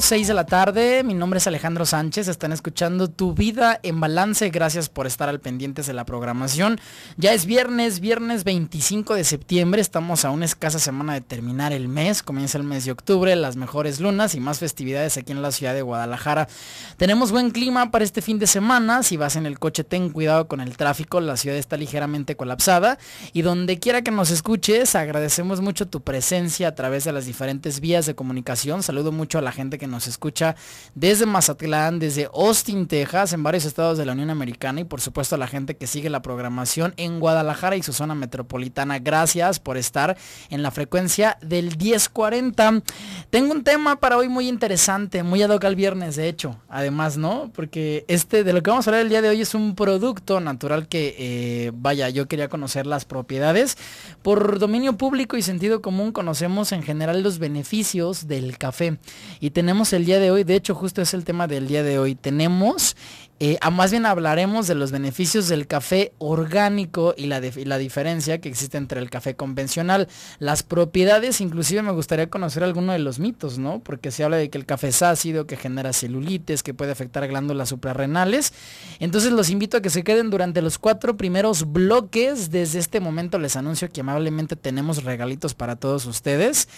6 de la tarde. Mi nombre es Alejandro Sánchez. Están escuchando Tu Vida en Balance. Gracias por estar al pendientes de la programación. Ya es viernes, viernes 25 de septiembre. Estamos a una escasa semana de terminar el mes. Comienza el mes de octubre, las mejores lunas y más festividades aquí en la ciudad de Guadalajara. Tenemos buen clima para este fin de semana. Si vas en el coche, ten cuidado con el tráfico. La ciudad está ligeramente colapsada. Y donde quiera que nos escuches, agradecemos mucho tu presencia a través de las diferentes vías de comunicación. Saludo mucho a la gente gente que nos escucha desde Mazatlán, desde Austin, Texas, en varios estados de la Unión Americana y por supuesto a la gente que sigue la programación en Guadalajara y su zona metropolitana. Gracias por estar en la frecuencia del 1040. Tengo un tema para hoy muy interesante, muy ad hoc al viernes, de hecho. Además, ¿no? Porque este de lo que vamos a hablar el día de hoy es un producto natural que, eh, vaya, yo quería conocer las propiedades. Por dominio público y sentido común conocemos en general los beneficios del café. Y tenemos el día de hoy, de hecho justo es el tema del día de hoy, tenemos, eh, más bien hablaremos de los beneficios del café orgánico y la, la diferencia que existe entre el café convencional. Las propiedades, inclusive me gustaría conocer alguno de los mitos, ¿no? Porque se habla de que el café es ácido, que genera celulites, que puede afectar glándulas suprarrenales. Entonces los invito a que se queden durante los cuatro primeros bloques. Desde este momento les anuncio que amablemente tenemos regalitos para todos ustedes.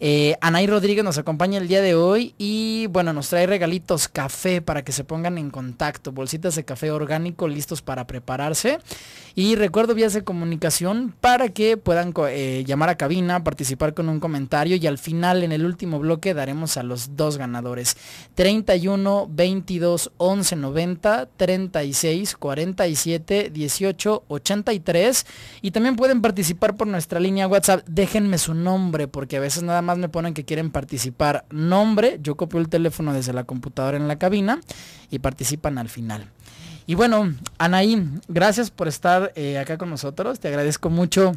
Eh, Anaí Rodríguez nos acompaña el día de hoy y bueno, nos trae regalitos café para que se pongan en contacto, bolsitas de café orgánico listos para prepararse y recuerdo vías de comunicación para que puedan eh, llamar a cabina, participar con un comentario y al final en el último bloque daremos a los dos ganadores. 31 22 11 90 36 47 18 83 y también pueden participar por nuestra línea WhatsApp. Déjenme su nombre porque a veces nada más me ponen que quieren participar. Nombre yo copio el teléfono desde la computadora en la cabina y participan al final. Y bueno, Anaí, gracias por estar eh, acá con nosotros, te agradezco mucho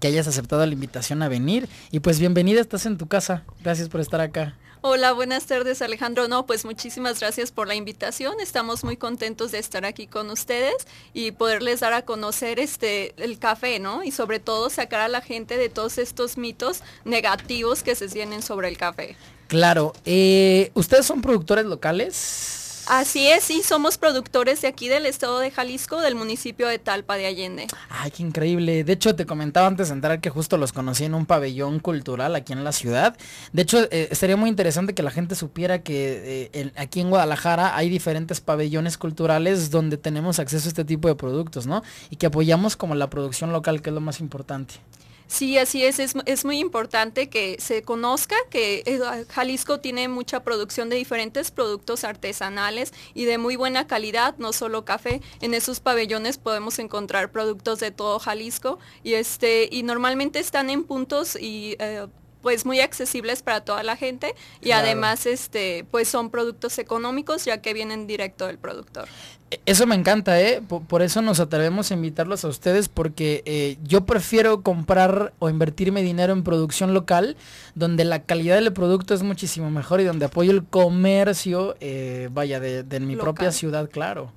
que hayas aceptado la invitación a venir y pues bienvenida, estás en tu casa, gracias por estar acá. Hola, buenas tardes Alejandro. No, pues muchísimas gracias por la invitación. Estamos muy contentos de estar aquí con ustedes y poderles dar a conocer este el café, ¿no? Y sobre todo sacar a la gente de todos estos mitos negativos que se tienen sobre el café. Claro. Eh, ¿Ustedes son productores locales? Así es, sí, somos productores de aquí del estado de Jalisco, del municipio de Talpa de Allende. Ay, qué increíble. De hecho, te comentaba antes de entrar que justo los conocí en un pabellón cultural aquí en la ciudad. De hecho, eh, sería muy interesante que la gente supiera que eh, aquí en Guadalajara hay diferentes pabellones culturales donde tenemos acceso a este tipo de productos, ¿no? Y que apoyamos como la producción local, que es lo más importante. Sí, así es. es. muy importante que se conozca que eh, Jalisco tiene mucha producción de diferentes productos artesanales y de muy buena calidad, no solo café. En esos pabellones podemos encontrar productos de todo Jalisco y, este, y normalmente están en puntos y eh, pues muy accesibles para toda la gente y además este pues son productos económicos ya que vienen directo del productor. E, eso me encanta, ¿eh? Por, eso nos atrevemos a invitarlos a ustedes porque eh, yo prefiero comprar o invertirme dinero en producción local donde la calidad del producto es muchísimo mejor y donde apoyo el comercio, eh, vaya, de, mi propia ciudad, claro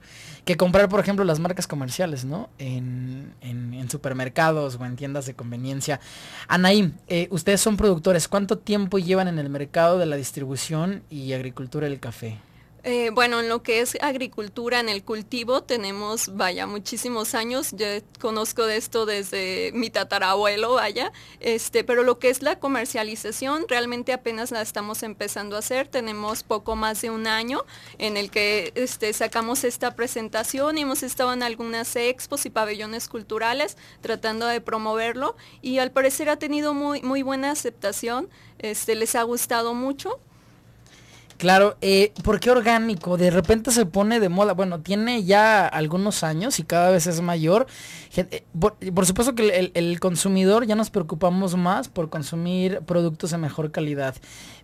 que comprar, por ejemplo, las marcas comerciales, ¿no? En, en, en supermercados o en tiendas de conveniencia. Anaí, eh, ustedes son productores. ¿Cuánto tiempo llevan en el mercado de la distribución y agricultura del café? Eh, bueno, en lo que es agricultura, en el cultivo, tenemos, vaya, muchísimos años. Yo conozco de esto desde mi tatarabuelo, vaya. Este, pero lo que es la comercialización, realmente apenas la estamos empezando a hacer. Tenemos poco más de un año en el que este, sacamos esta presentación y hemos estado en algunas expos y pabellones culturales tratando de promoverlo y al parecer ha tenido muy, muy buena aceptación. Este, les ha gustado mucho. Claro, eh, ¿por qué orgánico? De repente se pone de moda. Bueno, tiene ya algunos años y cada vez es mayor. Eh, por, supuesto que el, consumidor ya nos preocupamos más por consumir productos de mejor calidad.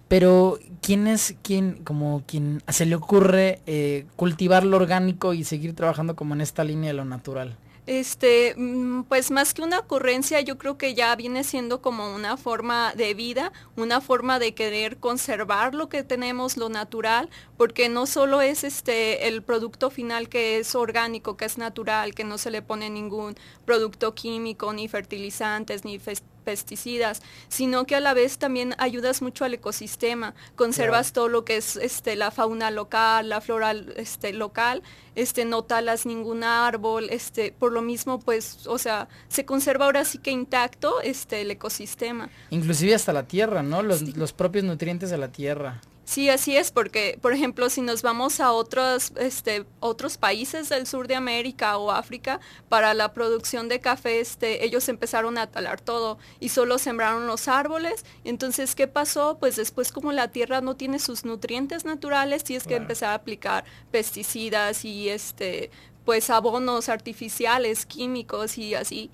Pero ¿quién es quien, como quien se le ocurre eh, cultivar lo orgánico y seguir trabajando como en esta línea de lo natural? Este, mm, pues más que una ocurrencia, yo creo que ya viene siendo como una forma de vida, una forma de querer conservar lo que tenemos, lo natural, porque no solo es este el producto final que es orgánico, que es natural, que no se le pone ningún producto químico, ni fertilizantes, ni pesticidas, sino que a la vez también ayudas mucho al ecosistema, conservas todo lo que es este, la fauna local, la flora este, local, este, no talas ningún árbol, este, por lo mismo pues, o sea, se conserva ahora sí que intacto este, el ecosistema. Inclusive hasta la tierra, ¿no? Los, los propios nutrientes de la tierra. Sí, así es, porque, por ejemplo, si nos vamos a otros, este, otros países del sur de América o África, para la producción de café, este, ellos empezaron a talar todo y solo sembraron los árboles. Entonces, ¿qué pasó? Pues después como la tierra no tiene sus nutrientes naturales, tienes que empezar a aplicar pesticidas y este, pues abonos artificiales, químicos y así.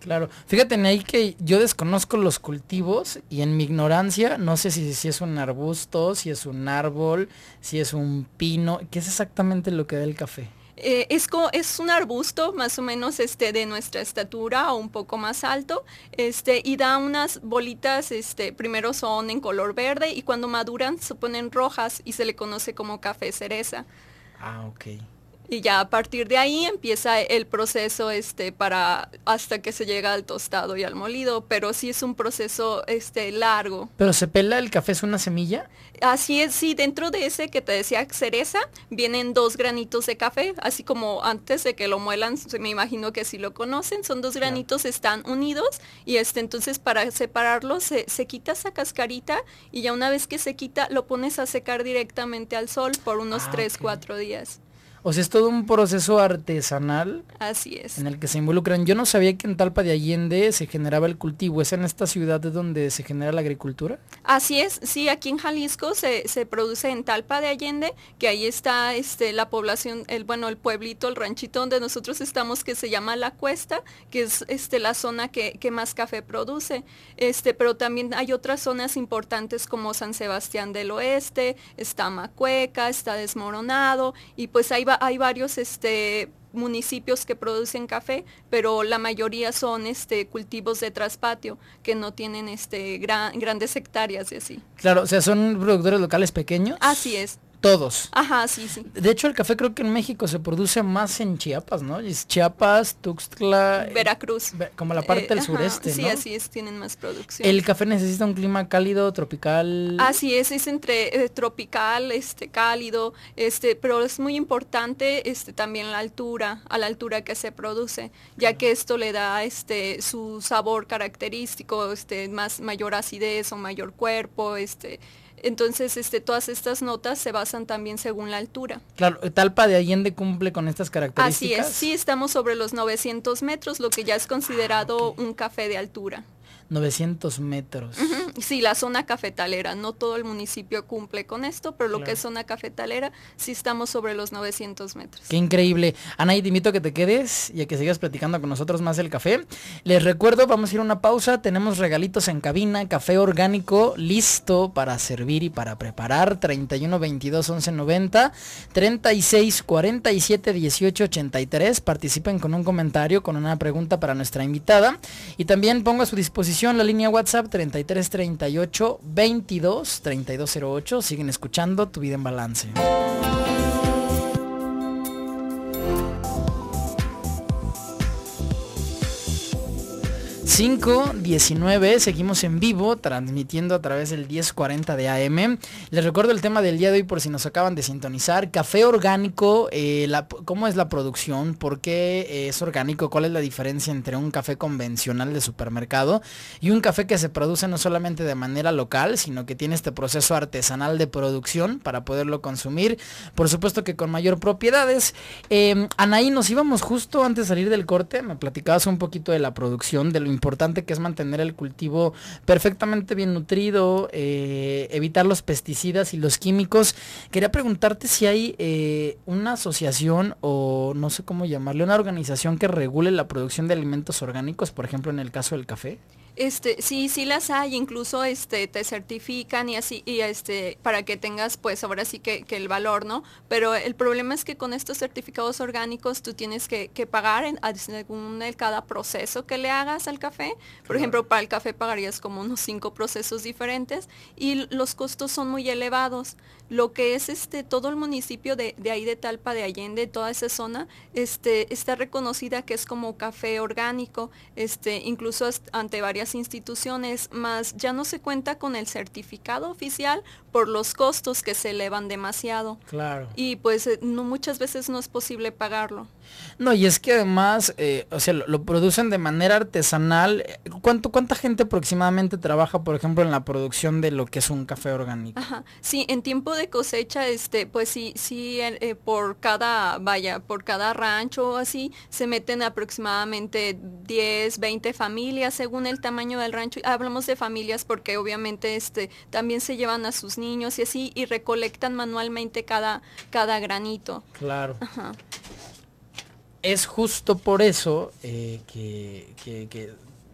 Claro, fíjate en ahí que yo desconozco los cultivos y en mi ignorancia no sé si, si es un arbusto, si es un árbol, si es un pino, ¿qué es exactamente lo que da el café? Eh, es, es, un arbusto más o menos este, de nuestra estatura o un poco más alto este, y da unas bolitas, este, primero son en color verde y cuando maduran se ponen rojas y se le conoce como café cereza. Ah, ok y ya a partir de ahí empieza el proceso este para hasta que se llega al tostado y al molido, pero sí es un proceso este largo. ¿Pero se pela el café es una semilla? Así es, sí, dentro de ese que te decía cereza vienen dos granitos de café, así como antes de que lo muelan, me imagino que sí lo conocen, son dos granitos están unidos y este entonces para separarlos se, quita esa cascarita y ya una vez que se quita lo pones a secar directamente al sol por unos 3, ah, 4 días. O sea, es todo un proceso artesanal. Así es. En el que se involucran. Yo no sabía que en Talpa de Allende se generaba el cultivo. ¿Es en esta ciudad donde se genera la agricultura? Así es, sí, aquí en Jalisco se, produce en Talpa de Allende, que ahí está este, la población, el, bueno, el pueblito, el ranchito donde nosotros estamos, que se llama La Cuesta, que es este, la zona que, más café produce. Este, pero también hay otras zonas importantes como San Sebastián del Oeste, está Macueca, está Desmoronado, y pues ahí hay varios este, municipios que producen café, pero la mayoría son este, cultivos de traspatio, que no tienen este, grandes hectáreas y así. Claro, o sea, son productores locales pequeños. Así es todos. Ajá, sí, sí. De hecho, el café creo que en México se produce más en Chiapas, ¿no? Es Chiapas, Tuxtla. Eh, Veracruz. como la parte eh, del sureste. Sí, así es, tienen más producción. El café necesita un clima cálido, tropical. Así es, es entre eh, tropical, este, cálido, este, pero es muy importante este, también la altura, a la altura que se produce, ya que esto le da este, su sabor característico, este, más, mayor acidez o mayor cuerpo, este, entonces, este, todas estas notas se basan también según la altura. Claro, eh, Talpa de Allende cumple con estas características. Así es, sí, estamos sobre los 900 metros, lo que ya es considerado un café de altura. 900 metros. Sí, la zona cafetalera. No todo el municipio cumple con esto, pero lo que es zona cafetalera, sí estamos sobre los 900 metros. Qué increíble. Anaí, te invito a que te quedes y a que sigas platicando con nosotros más del café. Les recuerdo, vamos a ir a una pausa. Tenemos regalitos en cabina, café orgánico listo para servir y para preparar. 31 22 11 90 36 47 18 83. Participen con un comentario, con una pregunta para nuestra invitada. Y también pongo a su disposición la línea WhatsApp 33 3338 22 3208. Siguen escuchando Tu Vida en Balance. 5.19, seguimos en vivo, transmitiendo a través del 10.40 de AM. Les recuerdo el tema del día de hoy por si nos acaban de sintonizar. Café orgánico, eh, ¿cómo es la producción? ¿Por qué eh, es orgánico? ¿Cuál es la diferencia entre un café convencional de supermercado y un café que se produce no solamente de manera local, sino que tiene este proceso artesanal de producción para poderlo consumir? Por supuesto que con mayor propiedades. Em, Anaí, nos íbamos justo antes de salir del corte, me platicabas un poquito de la producción, de lo importante que es mantener el cultivo perfectamente bien nutrido, eh, evitar los pesticidas y los químicos. Quería preguntarte si hay eh, una asociación o no sé cómo llamarle, una organización que regule la producción de alimentos orgánicos, por ejemplo en el caso del café. Este, sí, sí las hay, incluso este, te certifican y así, este, para que tengas pues ahora sí que, el valor, ¿no? Pero el problema es que con estos certificados orgánicos tú tienes que, pagar en, según el, cada proceso que le hagas al café. Por ejemplo, para el café pagarías como unos cinco procesos diferentes y los costos son muy elevados. Lo que es este, todo el municipio de, ahí de Talpa, de Allende, toda esa zona, está reconocida que es como café orgánico, incluso ante varias instituciones, más ya no se cuenta con el certificado oficial por los costos que se elevan demasiado. Claro. Y pues eh, no, muchas veces no es posible pagarlo. No, y es que además, eh, o sea, lo, producen de manera artesanal. ¿Cuánta gente aproximadamente trabaja, por ejemplo, en la producción de lo que es un café orgánico? Ajá. Sí, en tiempo de cosecha, este, pues sí, sí, eh, por cada, vaya, por cada rancho o así, se meten aproximadamente 10, 20 familias, según el tamaño del rancho. Hablamos de familias porque obviamente este, también se llevan a sus niños y así, y recolectan manualmente cada, cada granito. Claro. Ajá es justo por eso eh, que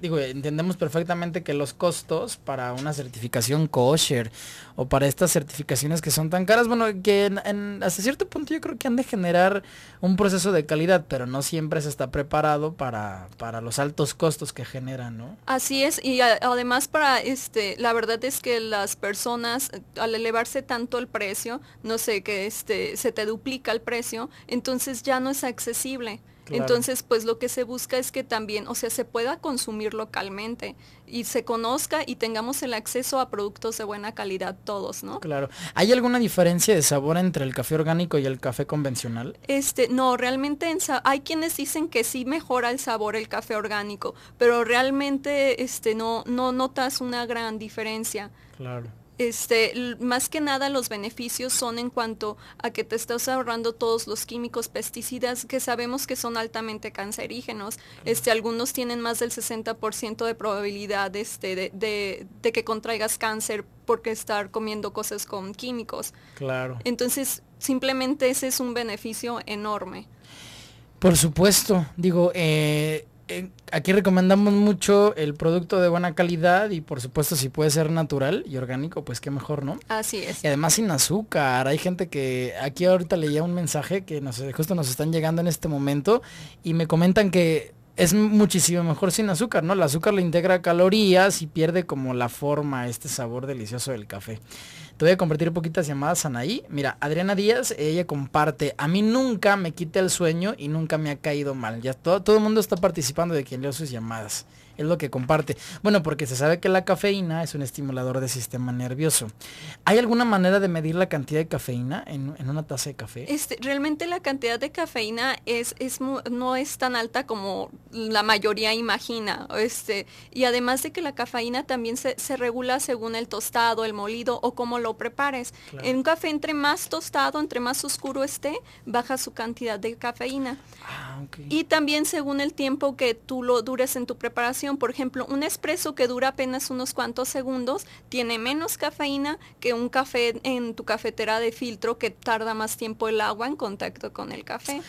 digo, entendemos perfectamente que los costos para una certificación kosher o para estas certificaciones que son tan caras, bueno, que hasta cierto punto yo creo que han de generar un proceso de calidad, pero no siempre se está preparado para, para los altos costos que generan, ¿no? Así es, y además para, este, la verdad es que las personas, al elevarse tanto el precio, no sé, que este, se te duplica el precio, entonces ya no es accesible. Entonces, pues lo que se busca es que también, o sea, se pueda consumir localmente y se conozca y tengamos el acceso a productos de buena calidad todos, ¿no? Claro. ¿Hay alguna diferencia de sabor entre el café orgánico y el café convencional? Este, no, realmente hay quienes dicen que sí mejora el sabor el café orgánico, pero realmente este no no notas una gran diferencia. Claro. Este, más que nada los beneficios son en cuanto a que te estás ahorrando todos los químicos pesticidas que sabemos que son altamente cancerígenos. Este, algunos tienen más del 60% de probabilidad este, de, de, que contraigas cáncer porque estar comiendo cosas con químicos. Claro. Entonces, simplemente ese es un beneficio enorme. Por supuesto, digo, eh, eh, aquí recomendamos mucho el producto de buena calidad y por supuesto si puede ser natural y orgánico, pues qué mejor, ¿no? Así es. Y además sin azúcar. Hay gente que aquí ahorita leía un mensaje que justo nos están llegando en este momento y me comentan que es muchísimo mejor sin azúcar, ¿no? El azúcar le integra calorías y pierde como la forma, este sabor delicioso del café. Te voy a compartir poquitas llamadas Anaí. Mira, Adriana Díaz, ella comparte, a mí nunca me quita el sueño y nunca me ha caído mal. Ya todo, todo el mundo está participando de quien leo sus llamadas es lo que comparte. Bueno, porque se sabe que la cafeína es un estimulador del sistema nervioso. ¿Hay alguna manera de medir la cantidad de cafeína en, una taza de café? Este, realmente la cantidad de cafeína es, no es tan alta como la mayoría imagina. Este, y además de que la cafeína también se, regula según el tostado, el molido o cómo lo prepares. En un café entre más tostado, entre más oscuro esté, baja su cantidad de cafeína. Ah, y también según el tiempo que tú lo dures en tu preparación por ejemplo, un espresso que dura apenas unos cuantos segundos tiene menos cafeína que un café en tu cafetera de filtro que tarda más tiempo el agua en contacto con el café.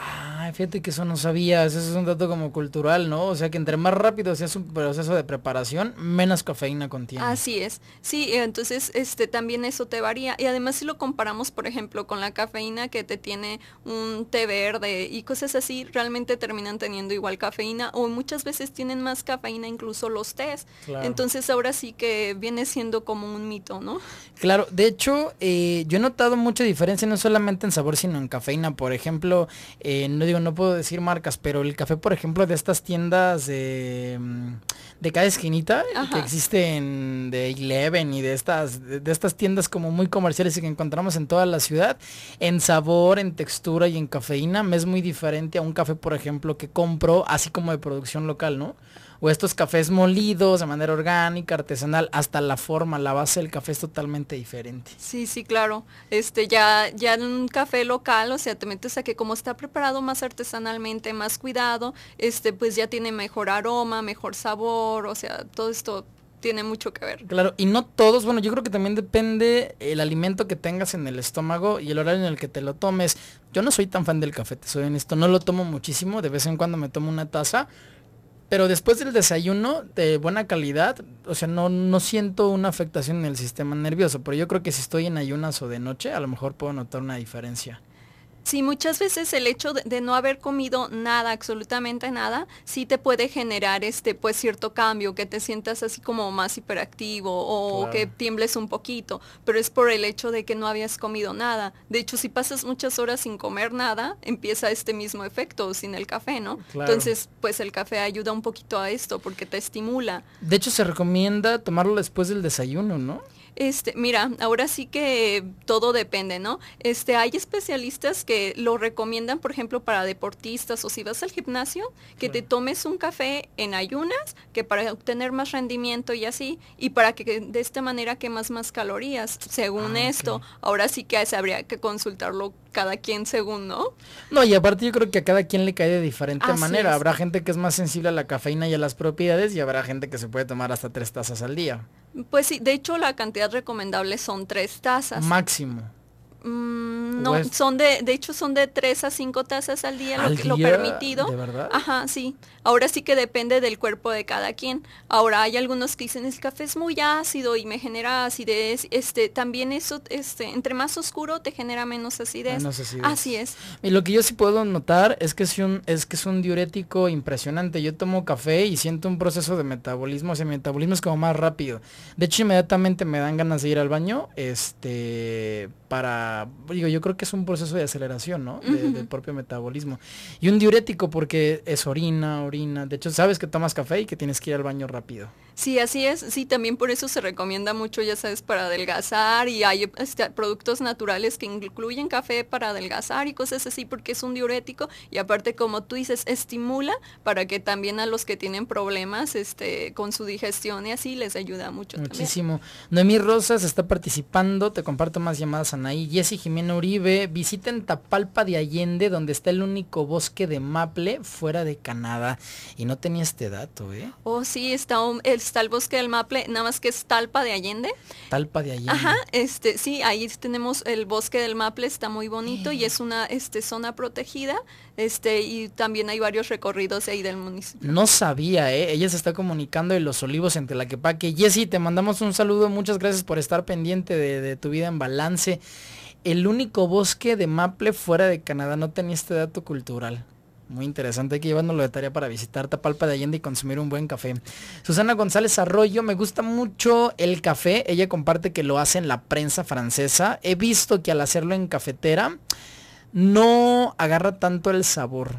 Ah, fíjate que eso no sabías, eso es un dato como cultural, ¿no? O sea que entre más rápido se un proceso de preparación, menos cafeína contiene. Así es, sí, entonces este también eso te varía. Y además si lo comparamos, por ejemplo, con la cafeína que te tiene un té verde y cosas así, realmente terminan teniendo igual cafeína o muchas veces tienen más cafeína incluso los tés. Entonces ahora sí que viene siendo como un mito, ¿no? Claro, de hecho, eh, yo he notado mucha diferencia no solamente en sabor, sino en cafeína. Por ejemplo, eh, no digo, no puedo decir marcas, pero el café, por ejemplo, de estas tiendas de, mm, cada esquinita eh, que existen de Eleven y de estas, de, de estas tiendas como muy comerciales y que encontramos en toda la ciudad, en sabor, en textura y en cafeína, me es muy diferente a un café, por ejemplo, que compro así como de producción local, ¿no? o estos cafés molidos de manera orgánica, artesanal, hasta la forma, la base del café es totalmente diferente. Sí, sí, claro. Este, ya, ya en un café local, o sea, te metes a que como está preparado más artesanalmente, más cuidado, este, pues ya tiene mejor aroma, mejor sabor, o sea, todo esto tiene mucho que ver. Claro, y no todos, bueno, yo creo que también depende el alimento que tengas en el estómago y el horario en el que te lo tomes. Yo no soy tan fan del café, te soy esto, no lo tomo muchísimo, de vez en cuando me tomo una taza, pero después del desayuno de buena calidad, o sea, no, no siento una afectación en el sistema nervioso, pero yo creo que si estoy en ayunas o de noche, a lo mejor puedo notar una diferencia. Sí, muchas veces el hecho de, no haber comido nada, absolutamente nada, sí te puede generar este, pues cierto cambio, que te sientas así como más hiperactivo o que tiembles un poquito, pero es por el hecho de que no habías comido nada. De hecho, si pasas muchas horas sin comer nada, empieza este mismo efecto sin el café, ¿no? Entonces, pues el café ayuda un poquito a esto porque te estimula. De hecho, se recomienda tomarlo después del desayuno, ¿no? Este, mira, ahora sí que todo depende, ¿no? Este, hay especialistas que lo recomiendan, por ejemplo, para deportistas o si vas al gimnasio, que te tomes un café en ayunas, que para obtener más rendimiento y así, y para que de esta manera quemas más calorías, según ah, esto. Ahora sí que habría que consultarlo cada quien según, ¿no? No, y aparte yo creo que a cada quien le cae de diferente manera. Habrá gente que es más sensible a la cafeína y a las propiedades y habrá gente que se puede tomar hasta tres tazas al día. Pues sí, de hecho la cantidad recomendable son tres tazas. Máximo. Mm, no, son de, de hecho son de 3 a 5 tazas al día, lo, permitido. ¿De Ajá, sí. Ahora sí que depende del cuerpo de cada quien. Ahora hay algunos que dicen el café es muy ácido y me genera acidez. Este, también eso, este, entre más oscuro te genera menos acidez. Menos acidez. Así es. Y lo que yo sí puedo notar es que es un, es que es un diurético impresionante. Yo tomo café y siento un proceso de metabolismo. O mi metabolismo es como más rápido. De hecho, inmediatamente me dan ganas de ir al baño, este, para digo, yo creo que es un proceso de aceleración, ¿no? Del propio metabolismo. Y un diurético porque es orina, orina. De hecho, sabes que tomas café y que tienes que ir al baño rápido. Sí, así es. Sí, también por eso se recomienda mucho, ya sabes, para adelgazar y hay este, productos naturales que incluyen café para adelgazar y cosas así porque es un diurético y aparte, como tú dices, estimula para que también a los que tienen problemas este, con su digestión y así les ayuda mucho. Muchísimo. Noemí Rosas está participando, te comparto más llamadas, a Anaí Jessy Jimena Uribe, visiten Tapalpa de Allende, donde está el único bosque de maple fuera de Canadá. Y no tenía este dato, ¿eh? Oh, sí, está, el bosque del maple, nada más que es Talpa de Allende. Talpa de Allende. Ajá, este, sí, ahí tenemos el bosque del maple, está muy bonito y es una este, zona protegida. Este, y también hay varios recorridos ahí del municipio. No sabía, ¿eh? Ella se está comunicando de los olivos entre la quepaque. Jessy, te mandamos un saludo, muchas gracias por estar pendiente de tu vida en balance el único bosque de maple fuera de Canadá. No tenía este dato cultural. Muy interesante, hay que llevándolo de tarea para visitar Tapalpa de Allende y consumir un buen café. Susana González Arroyo, me gusta mucho el café. Ella comparte que lo hace en la prensa francesa. He visto que al hacerlo en cafetera no agarra tanto el sabor.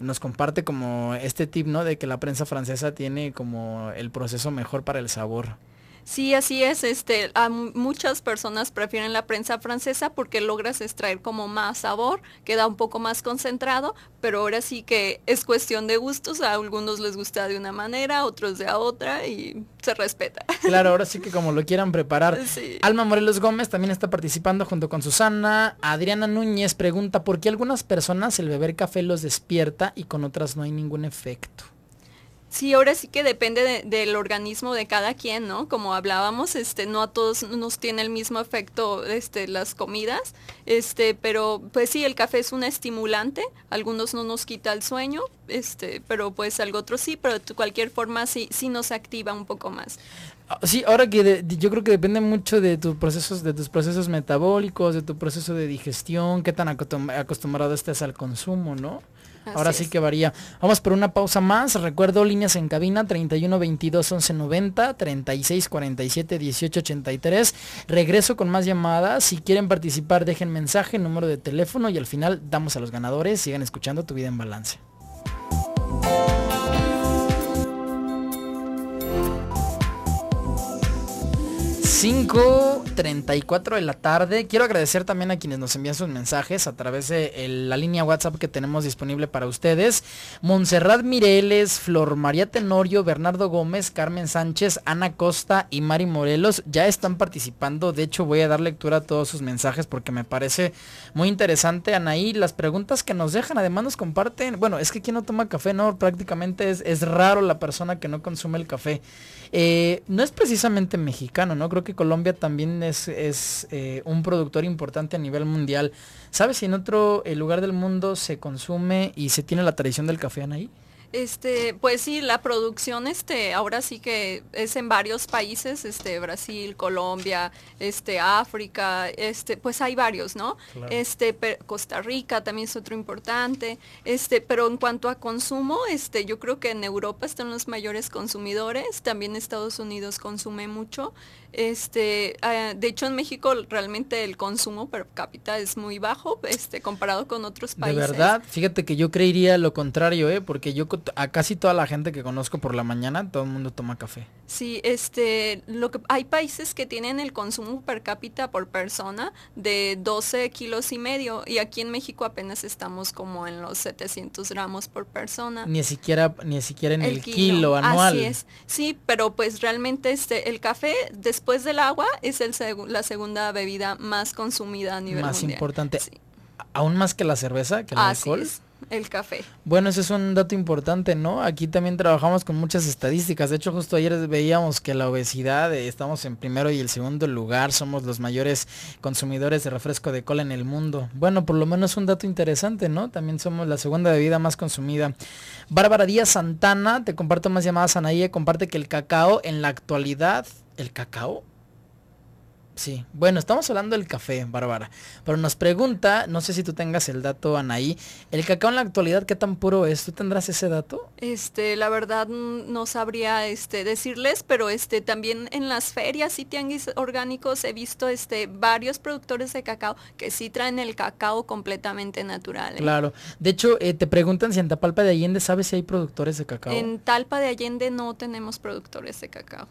Nos comparte como este tip, ¿no? De que la prensa francesa tiene como el proceso mejor para el sabor. Sí, así es. Este, a muchas personas prefieren la prensa francesa porque logras extraer como más sabor, queda un poco más concentrado, pero ahora sí que es cuestión de gustos. A algunos les gusta de una manera, a otros de otra y se respeta. Claro, ahora sí que como lo quieran preparar. Alma Morelos Gómez también está participando junto con Susana. Adriana Núñez pregunta por qué algunas personas el beber café los despierta y con otras no hay ningún efecto. Sí, ahora sí que depende del organismo de cada quien, ¿no? Como hablábamos, este, no a todos nos tiene el mismo efecto este, las comidas, este, pero pues sí, el café es un estimulante, algunos no nos quita el sueño, este, pero pues algo otro sí, pero de cualquier forma sí, sí nos activa un poco más. Ah, sí, ahora que yo creo que depende mucho de tus procesos, de tus procesos metabólicos, de tu proceso de digestión, qué tan acostumbrado estás al consumo, ¿no? Ahora sí que varía. Vamos por una pausa más. Recuerdo líneas en cabina 31 22 11 90 36 47 18 83. Regreso con más llamadas. Si quieren participar, dejen mensaje, número de teléfono y al final damos a los ganadores. Sigan escuchando Tu Vida en Balance. 5.34 de la tarde. Quiero agradecer también a quienes nos envían sus mensajes a través de la línea WhatsApp que tenemos disponible para ustedes. Montserrat Mireles, Flor María Tenorio, Bernardo Gómez, Carmen Sánchez, Ana Costa y Mari Morelos ya están participando. De hecho, voy a dar lectura a todos sus mensajes porque me parece muy interesante. Anaí, las preguntas que nos dejan, además nos comparten. Bueno, es que quien no toma café, no, prácticamente es, raro la persona que no consume el café. Eh, no es precisamente mexicano, ¿no? Creo que Colombia también es, eh, un productor importante a nivel mundial. ¿Sabes si en otro eh, lugar del mundo se consume y se tiene la tradición del café en ahí? Este, pues sí, la producción este, ahora sí que es en varios países, este, Brasil, Colombia, este, África, este, pues hay varios, ¿no? Este, Costa Rica también es otro importante. Este, pero en cuanto a consumo, este, yo creo que en Europa están los mayores consumidores, también Estados Unidos consume mucho. Este, ah, de hecho en México realmente el consumo per cápita es muy bajo, este, comparado con otros países. De verdad, fíjate que yo creería lo contrario, ¿eh? porque yo a casi toda la gente que conozco por la mañana, todo el mundo toma café. Sí, este, lo que hay países que tienen el consumo per cápita por persona de 12 kilos y medio, y aquí en México apenas estamos como en los 700 gramos por persona. Ni siquiera, ni siquiera en el, kilo. anual. Así es. Sí, pero pues realmente este, el café después del agua, es el la segunda bebida más consumida a nivel mundial. Más importante. Aún más que la cerveza, que el alcohol el café. Bueno, ese es un dato importante, ¿no? Aquí también trabajamos con muchas estadísticas. De hecho, justo ayer veíamos que la obesidad, eh, estamos en primero y el segundo lugar, somos los mayores consumidores de refresco de cola en el mundo. Bueno, por lo menos un dato interesante, ¿no? También somos la segunda bebida más consumida. Bárbara Díaz Santana, te comparto más llamadas, Anaí, comparte que el cacao en la actualidad, el cacao Sí, bueno, estamos hablando del café, Bárbara. Pero nos pregunta, no sé si tú tengas el dato, Anaí, ¿el cacao en la actualidad qué tan puro es? ¿Tú tendrás ese dato? Este, la verdad no sabría este, decirles, pero este, también en las ferias y tianguis orgánicos he visto este, varios productores de cacao que sí traen el cacao completamente natural. ¿eh? Claro. De hecho, eh, te preguntan si en Tapalpa de Allende sabes si hay productores de cacao. En Talpa de Allende no tenemos productores de cacao.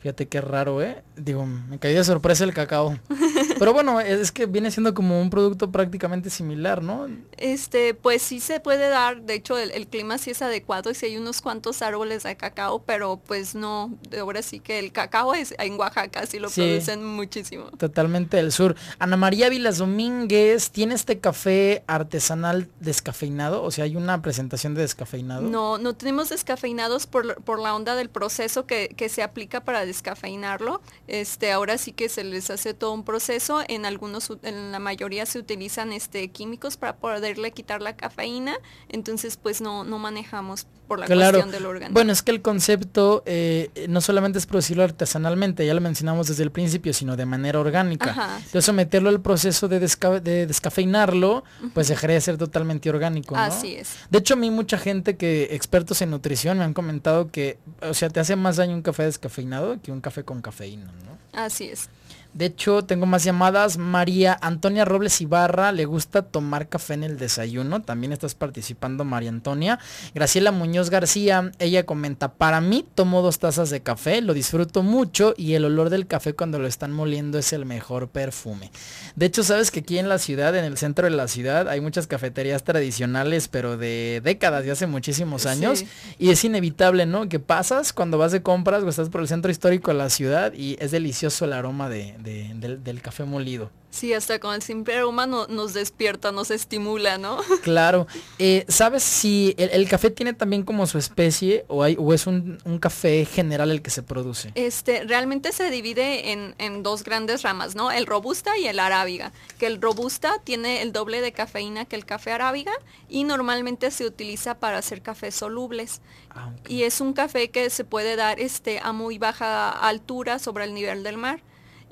Fíjate qué raro, ¿eh? Digo, me caí de sorpresa el cacao. Pero bueno, es que viene siendo como un producto prácticamente similar, ¿no? Este, pues sí se puede dar, de hecho el, clima sí es adecuado y si hay unos cuantos árboles de cacao, pero pues no, ahora sí que el cacao es en Oaxaca, sí lo producen muchísimo. Totalmente del sur. Ana María Vilas Domínguez, ¿tiene este café artesanal descafeinado? O sea, ¿hay una presentación de descafeinado? No, no tenemos descafeinados por, la onda del proceso que, que se aplica para descafeinarlo. Este, ahora sí que se les hace todo un proceso en algunos, en la mayoría se utilizan este, químicos para poderle quitar la cafeína. Entonces, pues no, manejamos por la cuestión del órgano. Bueno, es que el concepto eh, no solamente es producirlo artesanalmente, ya lo mencionamos desde el principio, sino de manera orgánica. Entonces, meterlo al proceso de, de descafeinarlo, pues dejaría de ser totalmente orgánico. Así es. De hecho, a mí mucha gente que, expertos en nutrición, me han comentado que, o sea, te hace más daño un café descafeinado que un café con cafeína, ¿no? Así es. De hecho, tengo más llamadas. María Antonia Robles Ibarra, le gusta tomar café en el desayuno. También estás participando, María Antonia. Graciela Muñoz García, ella comenta, para mí tomo dos tazas de café, lo disfruto mucho y el olor del café cuando lo están moliendo es el mejor perfume. De hecho, sabes que aquí en la ciudad, en el centro de la ciudad, hay muchas cafeterías tradicionales, pero de décadas, de hace muchísimos años. Y es inevitable, ¿no? Que pasas cuando vas de compras o estás por el centro histórico de la ciudad y es delicioso el aroma de del, café molido. Sí, hasta con el simple aroma nos despierta, nos estimula, ¿no? Claro. Eh, ¿Sabes si el, café tiene también como su especie o, hay, o es un, café general el que se produce? Este, realmente se divide en, dos grandes ramas, ¿no? El robusta y el arábiga. Que el robusta tiene el doble de cafeína que el café arábiga y normalmente se utiliza para hacer cafés solubles. Ah, y es un café que se puede dar este, a muy baja altura sobre el nivel del mar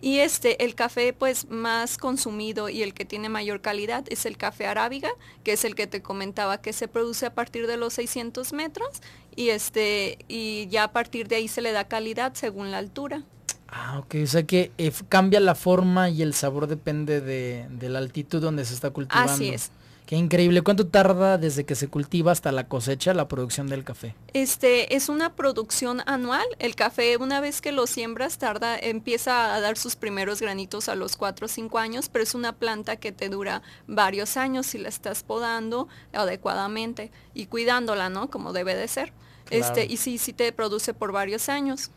y este, el café pues más consumido y el que tiene mayor calidad es el café arábiga, que es el que te comentaba que se produce a partir de los 600 metros y este, y ya a partir de ahí se le da calidad según la altura. Ah, ok, o sea que eh, cambia la forma y el sabor depende de, de, la altitud donde se está cultivando. Así es, Qué increíble. ¿Cuánto tarda desde que se cultiva hasta la cosecha la producción del café? Este, es una producción anual. El café, una vez que lo siembras, tarda, empieza a dar sus primeros granitos a los 4 o 5 años, pero es una planta que te dura varios años si la estás podando adecuadamente y cuidándola, ¿no? Como debe de ser. Este, y sí, sí te produce por varios años.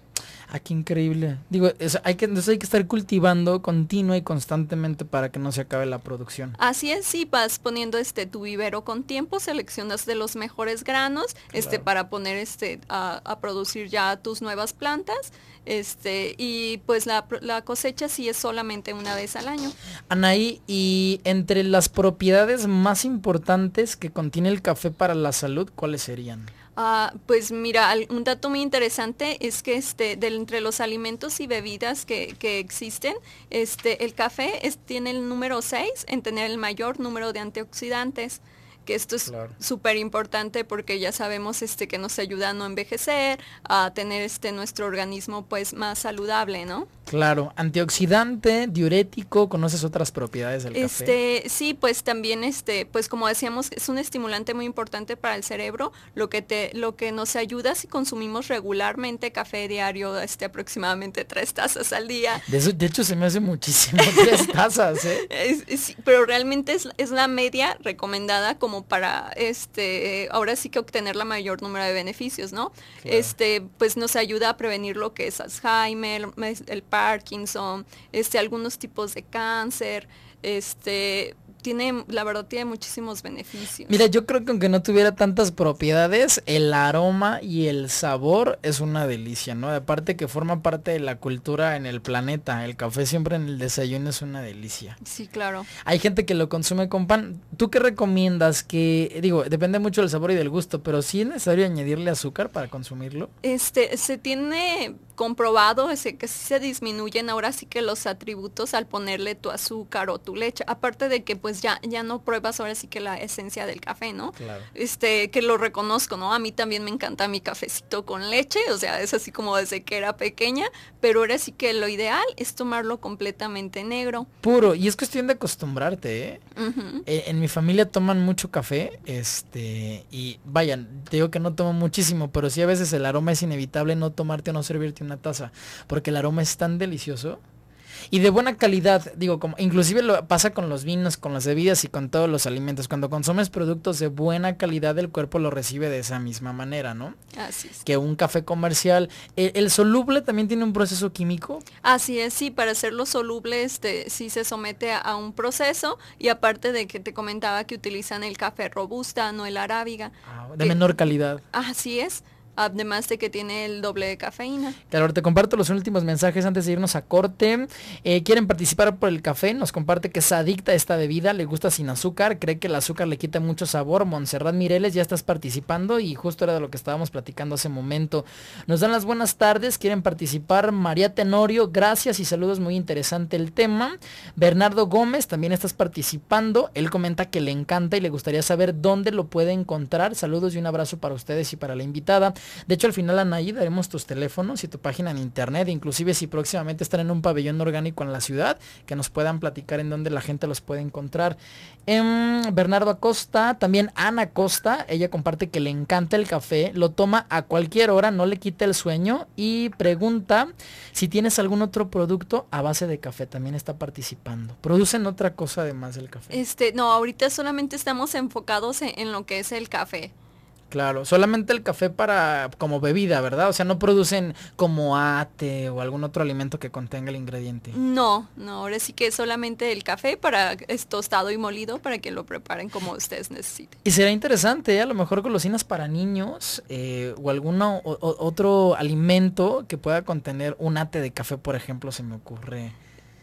Ah, qué increíble. Digo, hay que, hay que estar cultivando continua y constantemente para que no se acabe la producción. Así es, sí, vas poniendo este tu vivero con tiempo, seleccionas de los mejores granos, este, para poner este a, producir ya tus nuevas plantas. Este, y pues la, la cosecha sí es solamente una vez al año. Anaí, y entre las propiedades más importantes que contiene el café para la salud, ¿cuáles serían? Ah, pues mira, un dato muy interesante es que este, entre los alimentos y bebidas que, existen, este, el café tiene el número 6 en tener el mayor número de antioxidantes que esto es súper importante porque ya sabemos este, que nos ayuda a no envejecer, a tener este, nuestro organismo pues más saludable, ¿no? Claro, antioxidante, diurético, ¿conoces otras propiedades del este, café? Sí, pues también, este, pues como decíamos, es un estimulante muy importante para el cerebro, lo que, te, lo que nos ayuda si consumimos regularmente café diario, este, aproximadamente tres tazas al día. De, hecho, se me hace muchísimo tres tazas, ¿eh? pero realmente es la media recomendada como para este ahora sí que obtener la mayor número de beneficios, ¿no? Este, pues nos ayuda a prevenir lo que es Alzheimer, el Parkinson, este algunos tipos de cáncer, este tiene, la verdad, tiene muchísimos beneficios. Mira, yo creo que aunque no tuviera tantas propiedades, el aroma y el sabor es una delicia, ¿no? Aparte que forma parte de la cultura en el planeta. El café siempre en el desayuno es una delicia. Sí, claro. Hay gente que lo consume con pan. ¿Tú qué recomiendas? Que, digo, depende mucho del sabor y del gusto, pero sí es necesario añadirle azúcar para consumirlo. Este, se tiene comprobado ese, que sí se disminuyen ahora sí que los atributos al ponerle tu azúcar o tu leche. Aparte de que pues pues ya, no pruebas ahora sí que la esencia del café, ¿no? Claro. Este, que lo reconozco, ¿no? A mí también me encanta mi cafecito con leche, o sea, es así como desde que era pequeña, pero ahora sí que lo ideal es tomarlo completamente negro. Puro, y es cuestión de acostumbrarte, ¿eh? eh en mi familia toman mucho café, este, y vayan, te digo que no tomo muchísimo, pero sí a veces el aroma es inevitable no tomarte o no servirte una taza, porque el aroma es tan delicioso y de buena calidad. Digo, como inclusive lo pasa con los vinos, con las bebidas y con todos los alimentos. Cuando consumes productos de buena calidad, el cuerpo lo recibe de esa misma manera, ¿no? Así es. Que un café comercial. ¿El, soluble también tiene un proceso químico? Así es, sí, para hacerlo soluble, este, sí se somete a, un proceso y aparte de que te comentaba que utilizan el café robusta, no el arábiga. Ah, de menor calidad. Así es además de que tiene el doble de cafeína. Claro, te comparto los últimos mensajes antes de irnos a corte. Eh, ¿Quieren participar por el café? Nos comparte que es adicta a esta bebida, le gusta sin azúcar, cree que el azúcar le quita mucho sabor. Monserrat Mireles, ya estás participando y justo era de lo que estábamos platicando hace momento. Nos dan las buenas tardes, quieren participar. María Tenorio, gracias y saludos, muy interesante el tema. Bernardo Gómez, también estás participando. Él comenta que le encanta y le gustaría saber dónde lo puede encontrar. Saludos y un abrazo para ustedes y para la invitada. De hecho, al final, Anaí, daremos tus teléfonos y tu página en internet, inclusive si próximamente están en un pabellón orgánico en la ciudad, que nos puedan platicar en dónde la gente los puede encontrar. Em, Bernardo Acosta, también Ana Acosta, ella comparte que le encanta el café, lo toma a cualquier hora, no le quita el sueño y pregunta si tienes algún otro producto a base de café, también está participando. ¿Producen otra cosa además del café? Este, no, ahorita solamente estamos enfocados en lo que es el café. Claro, solamente el café para como bebida, ¿verdad? O sea, no producen como ate o algún otro alimento que contenga el ingrediente. No, no, ahora sí que es solamente el café para es tostado y molido para que lo preparen como ustedes necesiten. Y será interesante, ¿eh? a lo mejor golosinas para niños eh, o algún otro alimento que pueda contener un ate de café, por ejemplo, se me ocurre.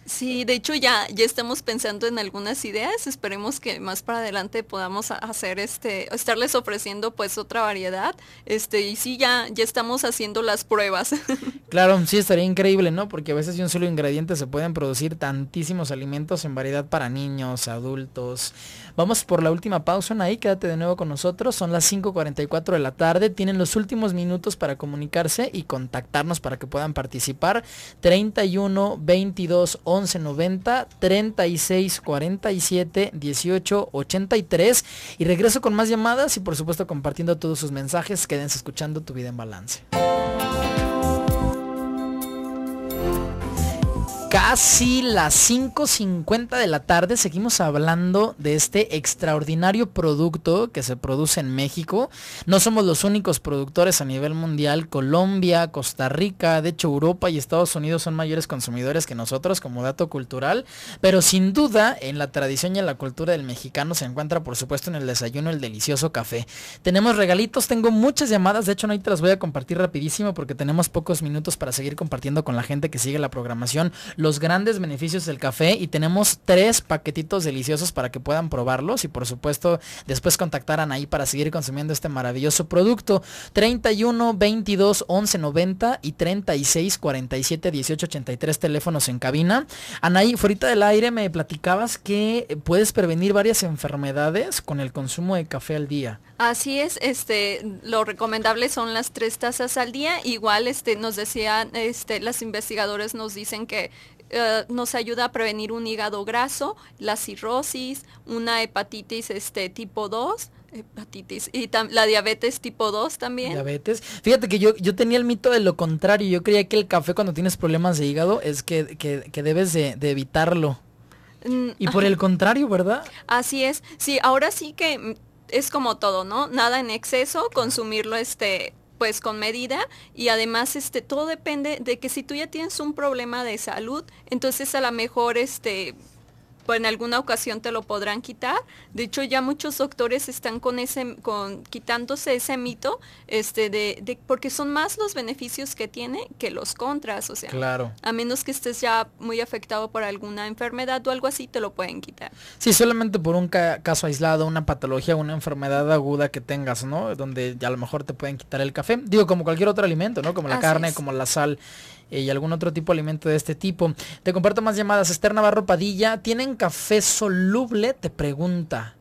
Sí, de hecho ya, ya estamos pensando en algunas ideas. Esperemos que más para adelante podamos hacer este, estarles ofreciendo pues otra variedad. Este, y sí, ya, ya estamos haciendo las pruebas. Claro, sí estaría increíble, ¿no? Porque a veces de un solo ingrediente se pueden producir tantísimos alimentos en variedad para niños, adultos. Vamos por la última pausa, ahí, quédate de nuevo con nosotros. Son las 5.44 de la tarde. Tienen los últimos minutos para comunicarse y contactarnos para que puedan participar. 31 22 11 1190 36 47 18 83 y regreso con más llamadas y por supuesto compartiendo todos sus mensajes. Quédense escuchando tu vida en balance. Casi las 5.50 de la tarde seguimos hablando de este extraordinario producto que se produce en México. No somos los únicos productores a nivel mundial. Colombia, Costa Rica, de hecho Europa y Estados Unidos son mayores consumidores que nosotros como dato cultural. Pero sin duda en la tradición y en la cultura del mexicano se encuentra por supuesto en el desayuno el delicioso café. Tenemos regalitos, tengo muchas llamadas. De hecho no te las voy a compartir rapidísimo porque tenemos pocos minutos para seguir compartiendo con la gente que sigue la programación los grandes beneficios del café y tenemos tres paquetitos deliciosos para que puedan probarlos y por supuesto después a ahí para seguir consumiendo este maravilloso producto. 31 22 11 90 y 36 47 18 83 teléfonos en cabina. Anaí, fuera del aire me platicabas que puedes prevenir varias enfermedades con el consumo de café al día. Así es, este, lo recomendable son las tres tazas al día. Igual, este, nos decían, este, las investigadores nos dicen que eh, nos ayuda a prevenir un hígado graso, la cirrosis, una hepatitis este, tipo 2, hepatitis y la diabetes tipo 2 también. Diabetes. Fíjate que yo, yo tenía el mito de lo contrario. Yo creía que el café cuando tienes problemas de hígado es que, debes de, evitarlo. Mm, y por el contrario, ¿verdad? Así es. Sí, ahora sí que es como todo, ¿no? Nada en exceso, consumirlo este pues con medida y además este todo depende de que si tú ya tienes un problema de salud, entonces a lo mejor este pues en alguna ocasión te lo podrán quitar. De hecho, ya muchos doctores están con ese, con quitándose ese mito, este, de, porque son más los beneficios que tiene que los contras. O sea, claro. a menos que estés ya muy afectado por alguna enfermedad o algo así, te lo pueden quitar. Sí, solamente por un caso aislado, una patología, una enfermedad aguda que tengas, ¿no? Donde a lo mejor te pueden quitar el café. Digo, como cualquier otro alimento, ¿no? Como la carne, como la sal. Eh, y algún otro tipo de alimento de este tipo. Te comparto más llamadas. Esther Navarro Padilla, ¿tienen café soluble? Te pregunta.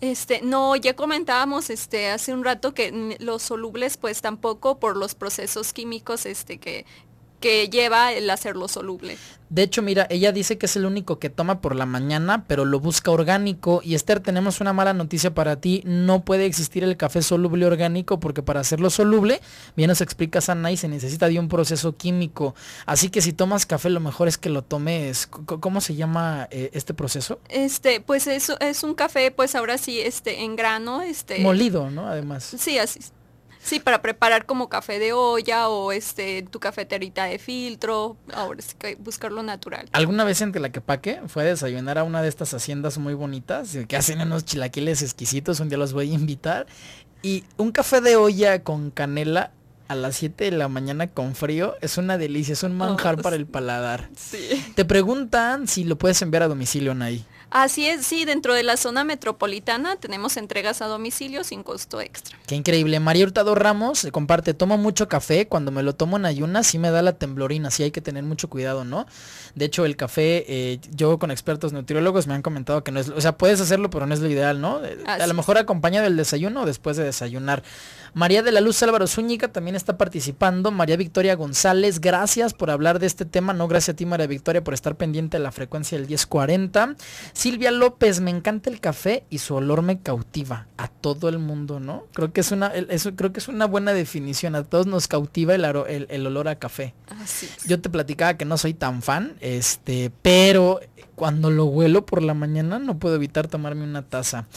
Este, no, ya comentábamos este hace un rato que los solubles pues tampoco por los procesos químicos este que, que lleva el hacerlo soluble. De hecho, mira, ella dice que es el único que toma por la mañana, pero lo busca orgánico. Y Esther, tenemos una mala noticia para ti. No puede existir el café soluble orgánico porque para hacerlo soluble, bien nos explica y se necesita de un proceso químico. Así que si tomas café, lo mejor es que lo tomes. ¿Cómo se llama eh, este proceso? Este, pues es, es un café, pues ahora sí, este, en grano, este. Molido, ¿no? Además. Sí, así. Sí, para preparar como café de olla o este tu cafeterita de filtro, ahora sí que buscar lo natural. Alguna vez en Tlaquepaque fue a desayunar a una de estas haciendas muy bonitas que hacen unos chilaquiles exquisitos, un día los voy a invitar y un café de olla con canela a las 7 de la mañana con frío es una delicia, es un manjar oh, para el paladar. Sí. Te preguntan si lo puedes enviar a domicilio, ahí? Así es, sí, dentro de la zona metropolitana tenemos entregas a domicilio sin costo extra. Qué increíble. María Hurtado Ramos eh, comparte, tomo mucho café, cuando me lo tomo en ayunas sí me da la temblorina, sí hay que tener mucho cuidado, ¿no? De hecho, el café, eh, yo con expertos nutriólogos me han comentado que no es, o sea, puedes hacerlo, pero no es lo ideal, ¿no? Eh, a lo mejor acompaña del desayuno o después de desayunar. María de la Luz Álvaro Zúñiga también está participando. María Victoria González, gracias por hablar de este tema. No, gracias a ti, María Victoria, por estar pendiente de la frecuencia del 1040. Silvia López, me encanta el café y su olor me cautiva. A todo el mundo, ¿no? Creo que es una, eso, creo que es una buena definición. A todos nos cautiva el, el, olor a café. Yo te platicaba que no soy tan fan, este, pero cuando lo huelo por la mañana no puedo evitar tomarme una taza.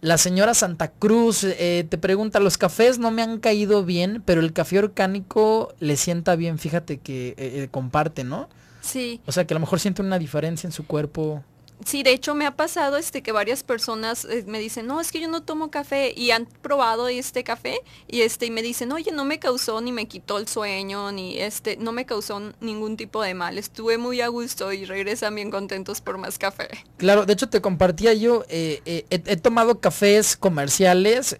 La señora Santa Cruz eh, te pregunta, los cafés no me han caído bien, pero el café orgánico le sienta bien, fíjate que eh, eh, comparte, ¿no? Sí. O sea que a lo mejor siente una diferencia en su cuerpo. Sí, de hecho me ha pasado este que varias personas eh, me dicen, no, es que yo no tomo café y han probado este café y este y me dicen, oye, no me causó ni me quitó el sueño ni este, no me causó ningún tipo de mal, estuve muy a gusto y regresan bien contentos por más café. Claro, de hecho te compartía yo, eh, eh, he, he, tomado cafés comerciales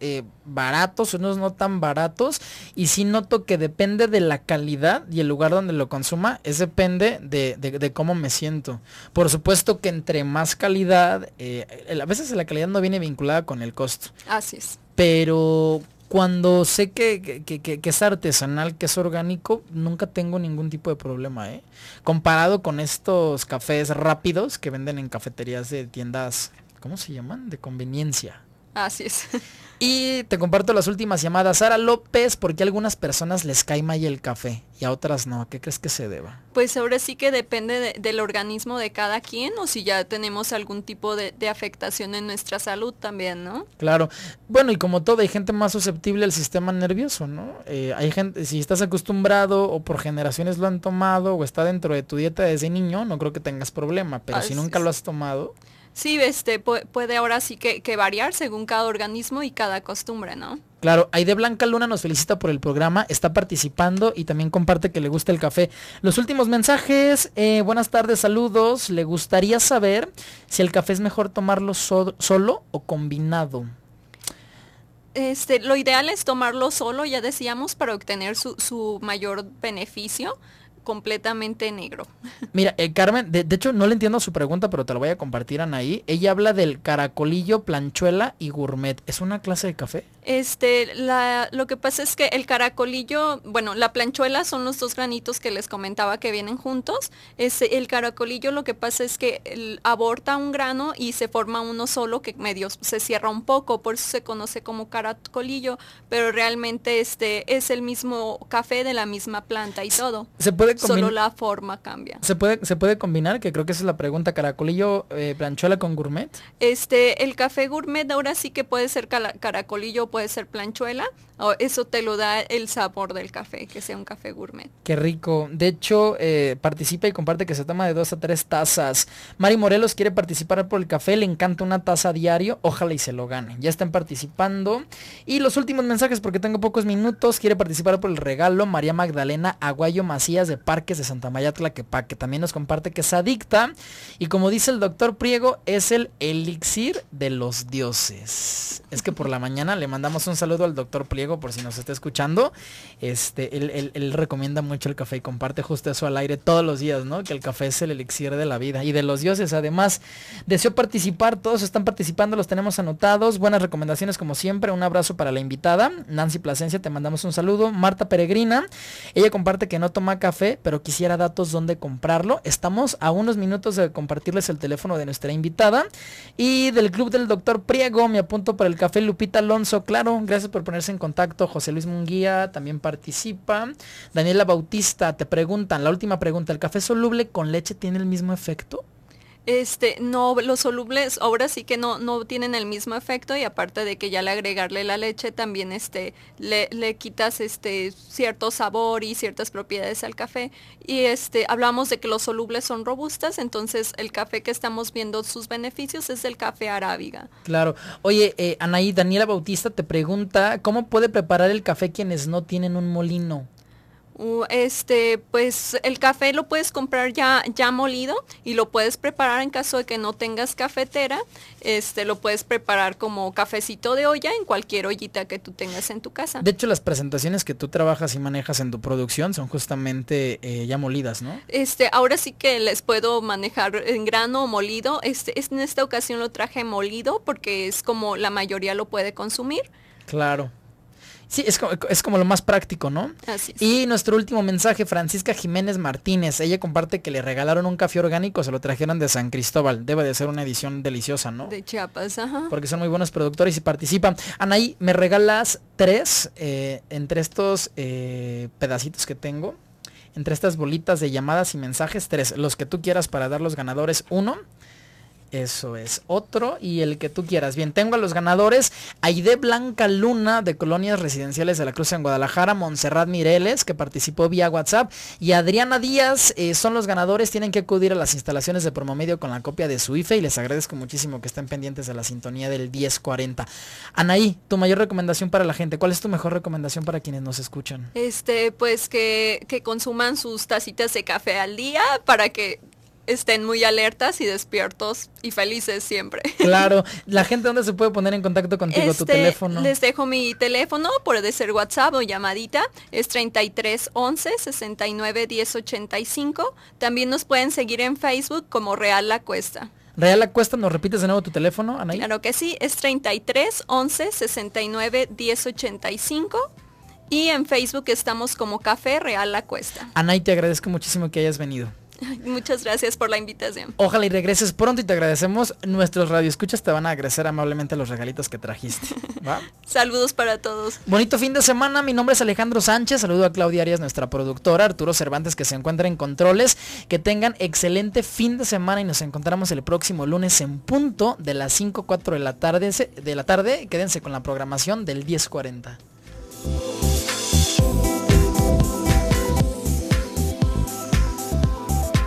baratos, unos no tan baratos. Y si noto que depende de la calidad y el lugar donde lo consuma, es depende de, cómo me siento. Por supuesto que entre más calidad, eh, a veces la calidad no viene vinculada con el costo. Así es. Pero cuando sé que, que, es artesanal, que es orgánico, nunca tengo ningún tipo de problema, ¿eh? Comparado con estos cafés rápidos que venden en cafeterías de tiendas, ¿cómo se llaman? De conveniencia. Así es. Y te comparto las últimas llamadas. Sara López, ¿por qué a algunas personas les cae mal el café y a otras no? qué crees que se deba? Pues ahora sí que depende del organismo de cada quien o si ya tenemos algún tipo de, afectación en nuestra salud también, ¿no? Claro. Bueno, y como todo, hay gente más susceptible al sistema nervioso, ¿no? Eh, hay gente, si estás acostumbrado o por generaciones lo han tomado o está dentro de tu dieta desde niño, no creo que tengas problema, pero si nunca lo has tomado... Sí, este, puede ahora sí que, variar según cada organismo y cada costumbre, ¿no? Claro, Aide Blanca Luna nos felicita por el programa, está participando y también comparte que le gusta el café. Los últimos mensajes, eh, buenas tardes, saludos. Le gustaría saber si el café es mejor tomarlo solo o combinado. Este, lo ideal es tomarlo solo, ya decíamos, para obtener su mayor beneficio completamente negro. Mira, eh, Carmen, de, hecho no le entiendo su pregunta, pero te lo voy a compartir, Anaí. Ella habla del caracolillo, planchuela y gourmet. ¿Es una clase de café? Este, la, lo que pasa es que el caracolillo, bueno, la planchuela son los dos granitos que les comentaba que vienen juntos. es el caracolillo lo que pasa es que aborta un grano y se forma uno solo que medio se cierra un poco, por eso se conoce como caracolillo, pero realmente este es el mismo café de la misma planta y todo. ¿Se puede Solo la forma cambia. ¿Se puede, ¿Se puede combinar? Que creo que esa es la pregunta. ¿Caracolillo eh, planchuela con gourmet? Este, el café gourmet ahora sí que puede ser caracolillo, puede ser planchuela. Eso te lo da el sabor del café, que sea un café gourmet. Qué rico. De hecho, eh, participa y comparte que se toma de dos a tres tazas. Mari Morelos quiere participar por el café, le encanta una taza diario, ojalá y se lo gane. Ya están participando. Y los últimos mensajes, porque tengo pocos minutos, quiere participar por el regalo María Magdalena Aguayo Macías de Parques de Santa Mayatla, que también nos comparte que es adicta. Y como dice el doctor Priego, es el elixir de los dioses. Es que por la mañana le mandamos un saludo al doctor Priego por si nos está escuchando. Este, él, recomienda mucho el café y comparte justo eso al aire todos los días, ¿no? Que el café es el elixir de la vida y de los dioses. Además, deseo participar, todos están participando, los tenemos anotados. Buenas recomendaciones como siempre. Un abrazo para la invitada. Nancy Plasencia, te mandamos un saludo. Marta Peregrina, ella comparte que no toma café pero quisiera datos donde comprarlo. Estamos a unos minutos de compartirles el teléfono de nuestra invitada. Y del club del doctor Priego, me apunto para el café Lupita Alonso. Claro, gracias por ponerse en contacto. José Luis Munguía también participa. Daniela Bautista, te preguntan, la última pregunta, ¿el café soluble con leche tiene el mismo efecto? este, no, los solubles ahora sí que no, no tienen el mismo efecto y aparte de que ya al agregarle la leche también este, le, quitas este, cierto sabor y ciertas propiedades al café. Y este, hablamos de que los solubles son robustas, entonces el café que estamos viendo sus beneficios es el café arábiga. Claro. Oye, eh, Anaí, Daniela Bautista te pregunta, ¿cómo puede preparar el café quienes no tienen un molino? este, pues el café lo puedes comprar ya, ya molido y lo puedes preparar en caso de que no tengas cafetera. Este, lo puedes preparar como cafecito de olla en cualquier ollita que tú tengas en tu casa. De hecho, las presentaciones que tú trabajas y manejas en tu producción son justamente eh, ya molidas, ¿no? Este, ahora sí que les puedo manejar en grano o molido. Este, en esta ocasión lo traje molido porque es como la mayoría lo puede consumir. Claro. Sí, es como, es como lo más práctico, ¿no? Así es. Y nuestro último mensaje, Francisca Jiménez Martínez. Ella comparte que le regalaron un café orgánico, se lo trajeron de San Cristóbal. Debe de ser una edición deliciosa, ¿no? De Chiapas, ajá. Porque son muy buenos productores y participan. Anaí, me regalas tres, eh, entre estos eh, pedacitos que tengo, entre estas bolitas de llamadas y mensajes, tres, los que tú quieras para dar los ganadores, uno. Eso es. Otro y el que tú quieras. Bien, tengo a los ganadores. Aide Blanca Luna de Colonias Residenciales de la Cruz en Guadalajara, Montserrat Mireles, que participó vía WhatsApp, y Adriana Díaz eh, son los ganadores. Tienen que acudir a las instalaciones de Promomedio con la copia de su IFE y les agradezco muchísimo que estén pendientes de la sintonía del 1040. Anaí, tu mayor recomendación para la gente. ¿Cuál es tu mejor recomendación para quienes nos escuchan? Este, pues que, que consuman sus tacitas de café al día para que estén muy alertas y despiertos y felices siempre. Claro. La gente, ¿dónde se puede poner en contacto contigo? tu este, teléfono. Les dejo mi teléfono, puede ser WhatsApp o llamadita. Es 33 11 69 10 También nos pueden seguir en Facebook como Real La Cuesta. Real La Cuesta, ¿nos repites de nuevo tu teléfono, Anaí? Claro que sí, es 33 11 69 10 Y en Facebook estamos como Café Real La Cuesta. Anaí, te agradezco muchísimo que hayas venido. Muchas gracias por la invitación. Ojalá y regreses pronto y te agradecemos. Nuestros radioescuchas te van a agradecer amablemente los regalitos que trajiste. Saludos para todos. Bonito fin de semana. Mi nombre es Alejandro Sánchez. Saludo a Claudia Arias, nuestra productora. Arturo Cervantes, que se encuentra en controles. Que tengan excelente fin de semana y nos encontramos el próximo lunes en punto de las 5, de la tarde. De la tarde. Quédense con la programación del 1040.